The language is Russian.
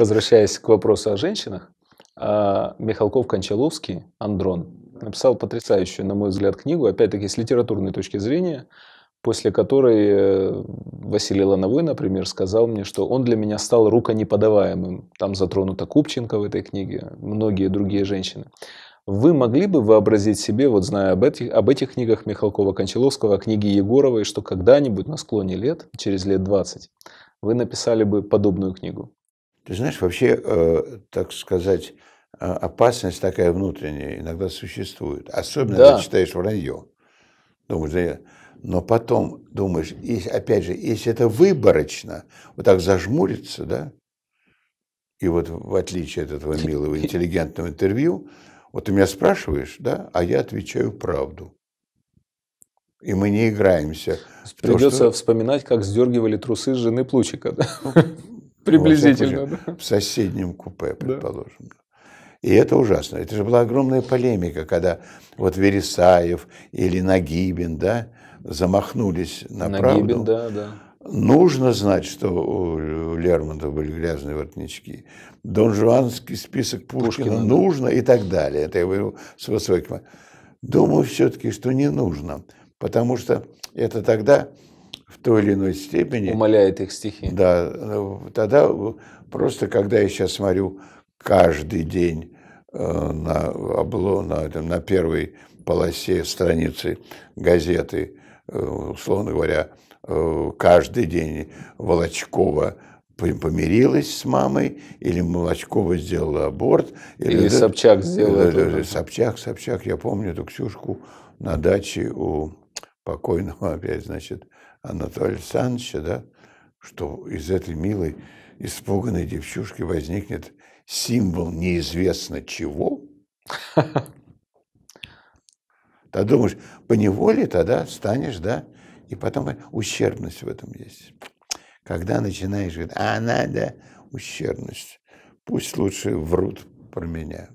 Возвращаясь к вопросу о женщинах, а, Михалков Кончаловский, Андрон, написал потрясающую, на мой взгляд, книгу, опять-таки с литературной точки зрения, после которой э, Василий Лановой, например, сказал мне, что он для меня стал руконеподаваемым. Там затронута Купченко в этой книге, многие другие женщины. Вы могли бы вообразить себе, вот зная об этих, об этих книгах Михалкова-Кончаловского, о книге Егоровой, что когда-нибудь на склоне лет, через лет 20, вы написали бы подобную книгу? Ты знаешь, вообще, э, так сказать, э, опасность такая внутренняя иногда существует. Особенно, да. когда читаешь вранье. Думаешь, да. но потом думаешь, если, опять же, если это выборочно, вот так зажмурится, да, и вот в отличие от этого милого интеллигентного интервью, вот ты меня спрашиваешь, да, а я отвечаю правду. И мы не играемся. Придется то, что... вспоминать, как сдергивали трусы с жены Плучика. Ну, Приблизительно, вот да. В соседнем купе, предположим. Да. И это ужасно. Это же была огромная полемика, когда вот Вересаев или Нагибин, да, замахнулись на Нагибин, правду. да, да. Нужно знать, что у Лермонтова были грязные воротнички. Дон Жуанский список Пушкина, Пушкина нужно да. и так далее. Это я говорю с высоким. Думаю все-таки, что не нужно, потому что это тогда в той или иной степени. Умоляет их стихи. Да, ну, тогда просто, когда я сейчас смотрю каждый день э, на, обло, на, на первой полосе страницы газеты, э, условно говоря, э, каждый день Волочкова помирилась с мамой, или Молочкова сделала аборт. Или, или Собчак сделала. Собчак, Собчак, я помню эту Ксюшку на даче у покойного опять, значит, Анатолия Александровича, да, что из этой милой, испуганной девчушки возникнет символ неизвестно чего, ты думаешь, по неволе тогда станешь, да, и потом ущербность в этом есть. Когда начинаешь говорить, а надо ущербность, пусть лучше врут про меня.